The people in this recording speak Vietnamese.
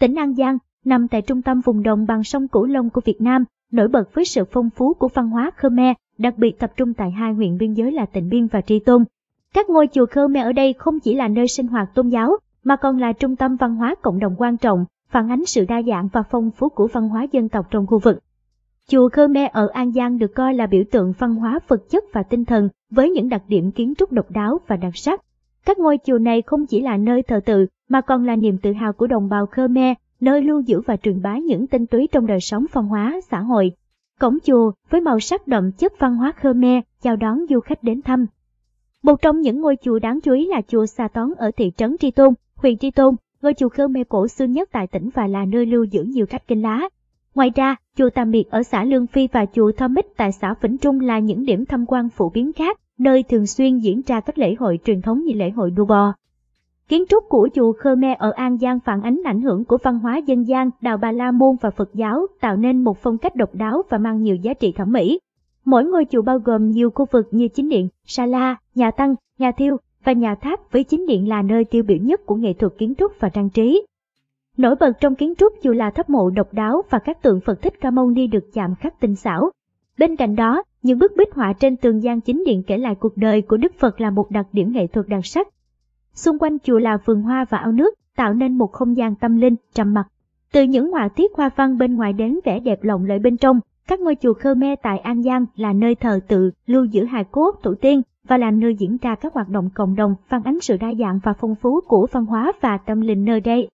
Tỉnh An Giang nằm tại trung tâm vùng đồng bằng sông Cửu Long của Việt Nam, nổi bật với sự phong phú của văn hóa Khmer, đặc biệt tập trung tại hai huyện biên giới là Tịnh Biên và Tri Tôn. Các ngôi chùa Khmer ở đây không chỉ là nơi sinh hoạt tôn giáo, mà còn là trung tâm văn hóa cộng đồng quan trọng, phản ánh sự đa dạng và phong phú của văn hóa dân tộc trong khu vực. Chùa Khmer ở An Giang được coi là biểu tượng văn hóa vật chất và tinh thần với những đặc điểm kiến trúc độc đáo và đặc sắc, các ngôi chùa này không chỉ là nơi thờ tự mà còn là niềm tự hào của đồng bào Khmer, nơi lưu giữ và truyền bá những tinh túy trong đời sống văn hóa, xã hội. Cổng chùa với màu sắc đậm chất văn hóa Khmer chào đón du khách đến thăm. Một trong những ngôi chùa đáng chú ý là chùa Sa Tón ở thị trấn Tri Tôn, huyện Tri Tôn, ngôi chùa Khmer cổ xưa nhất tại tỉnh và là nơi lưu giữ nhiều các kinh lá. Ngoài ra, chùa Tàm Miệt ở xã Lương Phi và chùa Tho Mít tại xã Vĩnh Trung là những điểm tham quan phổ biến khác nơi thường xuyên diễn ra các lễ hội truyền thống như lễ hội Đu Bo. Kiến trúc của chùa Khmer ở An Giang phản ánh ảnh hưởng của văn hóa dân gian, đạo Bà La Môn và Phật giáo, tạo nên một phong cách độc đáo và mang nhiều giá trị thẩm mỹ. Mỗi ngôi chùa bao gồm nhiều khu vực như chính điện, sala, nhà tăng, nhà thiêu và nhà tháp với chính điện là nơi tiêu biểu nhất của nghệ thuật kiến trúc và trang trí. Nổi bật trong kiến trúc dù là tháp mộ độc đáo và các tượng Phật thích Ca Mâu Ni được chạm khắc tinh xảo. Bên cạnh đó, những bức bích họa trên tường gian chính điện kể lại cuộc đời của Đức Phật là một đặc điểm nghệ thuật đặc sắc. Xung quanh chùa là vườn hoa và ao nước, tạo nên một không gian tâm linh, trầm mặc. Từ những họa tiết hoa văn bên ngoài đến vẻ đẹp lộng lẫy bên trong, các ngôi chùa Khmer tại An Giang là nơi thờ tự, lưu giữ hài cốt tổ tiên và là nơi diễn ra các hoạt động cộng đồng, phản ánh sự đa dạng và phong phú của văn hóa và tâm linh nơi đây.